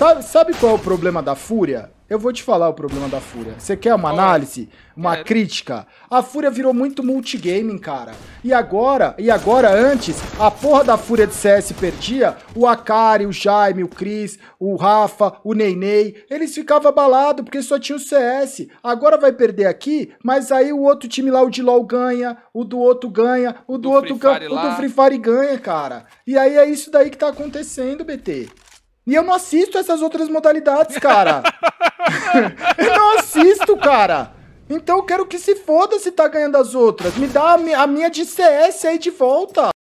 Sabe, sabe qual é o problema da Fúria? Eu vou te falar o problema da Fúria. Você quer uma análise? Uma é. crítica? A Fúria virou muito multigaming, cara. E agora, e agora antes, a porra da Fúria de CS perdia, o Akari, o Jaime, o Chris, o Rafa, o Neinei, eles ficavam abalados porque só tinha o CS. Agora vai perder aqui, mas aí o outro time lá, o de LoL ganha, o do outro ganha, o do, do outro ganha, o do Free Fire ganha, cara. E aí é isso daí que tá acontecendo, BT. E eu não assisto essas outras modalidades, cara. eu não assisto, cara. Então eu quero que se foda se tá ganhando as outras. Me dá a minha de CS aí de volta.